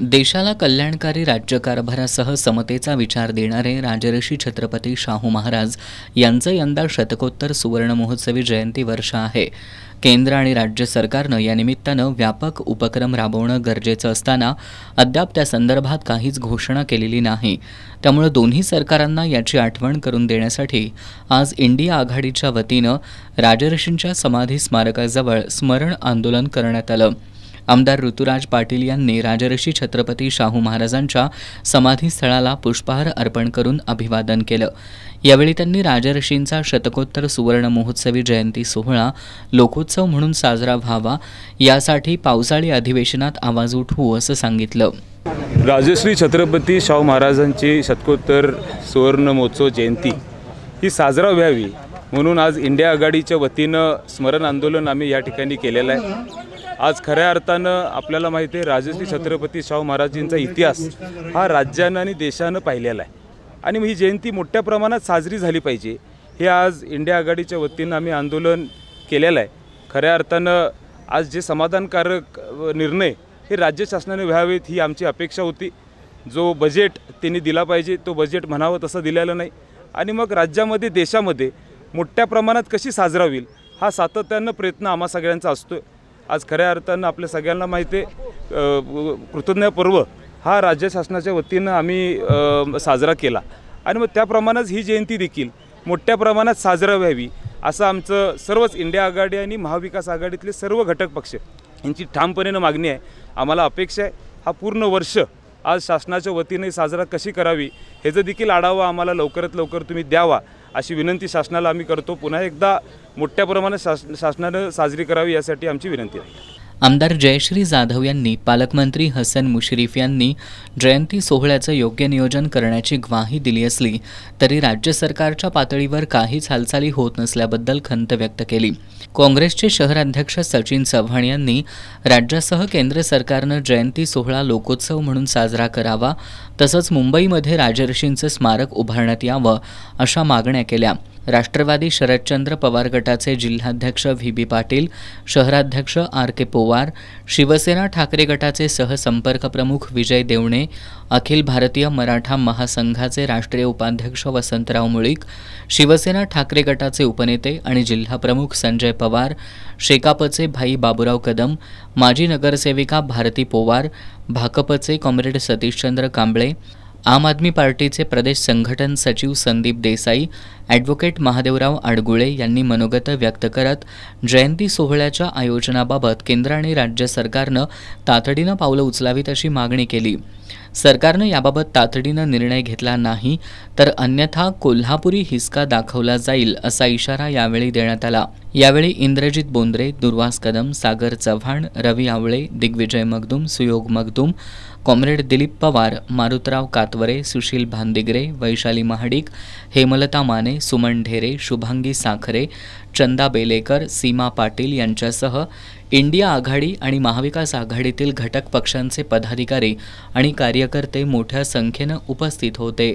देशाला कल्याणकारी राज्यकारभारासह समतेचा विचार देणारे राजर्षी छत्रपती शाहू महाराज यांचं यंदा शतकोत्तर सुवर्ण महोत्सवी जयंती वर्ष आहे केंद्र आणि राज्य सरकारनं या निमित्तानं व्यापक उपक्रम राबवणं गरजेचं असताना अद्याप त्या संदर्भात काहीच घोषणा केलेली नाही त्यामुळे दोन्ही सरकारांना याची आठवण करून देण्यासाठी आज इंडिया आघाडीच्या वतीनं राजर्षींच्या समाधी स्मारकाजवळ स्मरण आंदोलन करण्यात आलं आमदार ऋतुराज पाटील यांनी राजर्षी छत्रपती शाहू महाराजांच्या समाधीस्थळाला पुष्पहार अर्पण करून अभिवादन केलं यावेळी त्यांनी राजर्षींचा शतकोत्तर सुवर्ण महोत्सवी जयंती सोहळा लोकोत्सव म्हणून साजरा व्हावा यासाठी पावसाळी अधिवेशनात आवाज उठवू असं सांगितलं राजश्री छत्रपती शाहू महाराजांची शतकोत्तर सुवर्ण महोत्सव जयंती ही साजरा व्हावी म्हणून आज इंडिया आघाडीच्या वतीनं स्मरण आंदोलन आम्ही या ठिकाणी केलेलं आहे आज खऱ्या अर्थानं आपल्याला माहिती आहे राजश्री छत्रपती शाहू महाराजांचा इतिहास हा राज्यानं आणि देशानं पाहिलेला आहे आणि ही जयंती मोठ्या प्रमाणात साजरी झाली पाहिजे हे आज इंडिया आघाडीच्या वतीनं आम्ही आंदोलन केलेलं आहे खऱ्या अर्थानं आज जे समाधानकारक निर्णय हे राज्य शासनाने व्हावेत ही आमची अपेक्षा होती जो बजेट त्यांनी दिला पाहिजे तो बजेट म्हणावं तसं दिलेला नाही आणि मग राज्यामध्ये देशामध्ये मोठ्या प्रमाणात कशी साजरा होईल हा सातत्यानं प्रयत्न आम्हा सगळ्यांचा असतो आज खऱ्या अर्थानं आपल्या सगळ्यांना माहिती आहे कृतज्ञ पर्व हा राज्य शासनाच्या वतीनं आम्ही साजरा केला आणि मग त्याप्रमाणेच ही जयंती देखील मोठ्या प्रमाणात साजरा व्हावी असं आमचं सर्वच इंडिया आघाडी आणि महाविकास आघाडीतले सर्व घटक पक्ष यांची ठामपणेनं मागणी आहे आम्हाला अपेक्षा आहे हा पूर्ण वर्ष आज शासनाच्या वतीने साजरा कशी करावी ह्याचं देखील आढावा आम्हाला लवकरात लवकर तुम्ही द्यावा अशी विनंती शासनाला आम्ही करतो पुन्हा एकदा मोठ्या प्रमाणात शास शासनानं साजरी करावी यासाठी आमची विनंती आहे आमदार जयश्री जाधव यांनी पालकमंत्री हसन मुश्रीफ यांनी जयंती सोहळ्याचं योग्य नियोजन करण्याची ग्वाही दिली असली तरी राज्य सरकारच्या पातळीवर काहीच हालचाली होत नसल्याबद्दल खंत व्यक्त केली काँग्रेसचे शहराध्यक्ष सचिन चव्हाण यांनी राज्यासह केंद्र सरकारनं जयंती सोहळा लोकोत्सव म्हणून साजरा करावा तसंच मुंबईमध्ये राजर्षींचं स्मारक उभारण्यात यावं अशा मागण्या केल्या राष्ट्रवादी शरदचंद्र पवार गटाचे जिल्हाध्यक्ष व्ही बी पाटील शहराध्यक्ष आर के पोवार शिवसेना ठाकरे गटाचे सहसंपर्क प्रमुख विजय देवणे अखिल भारतीय मराठा महासंघाचे राष्ट्रीय उपाध्यक्ष वसंतराव मुळीक शिवसेना ठाकरे गटाचे उपनेते आणि जिल्हाप्रमुख संजय पवार शेकापचे भाई बाबुराव कदम माजी नगरसेविका भारती पोवार भाकपचे कॉम्रेड सतीशचंद्र कांबळे आम आदमी पार्टीचे प्रदेश संघटन सचिव संदीप देसाई ॲडव्होकेट महादेवराव आडगुळे यांनी मनोगत व्यक्त करत जयंती सोहळ्याच्या आयोजनाबाबत केंद्र आणि राज्य सरकारनं तातडीनं पावलं उचलावीत अशी मागणी केली सरकारनं याबाबत तातडीनं निर्णय घेतला नाही तर अन्यथा कोल्हापुरी हिसका दाखवला जाईल असा इशारा यावेळी देण्यात आला यावेळी इंद्रजित बोंद्रे दुर्वास कदम सागर चव्हाण रवी आवळे दिग्विजय मगदुम सुयोग मगदुम कॉम्रेड दिलीप पवार मारुतराव कातवरे सुशील भांदिगरे वैशाली महाडिक हेमलता माने सुमन ढेरे शुभांगी साखरे चंदा बेलेकर सीमा पाटील यांच्यासह इंडिया आघाडी आणि महाविकास आघाडीतील घटक पक्षांचे पदाधिकारी आणि कार्यकर्ते मोठ्या संख्येनं उपस्थित होते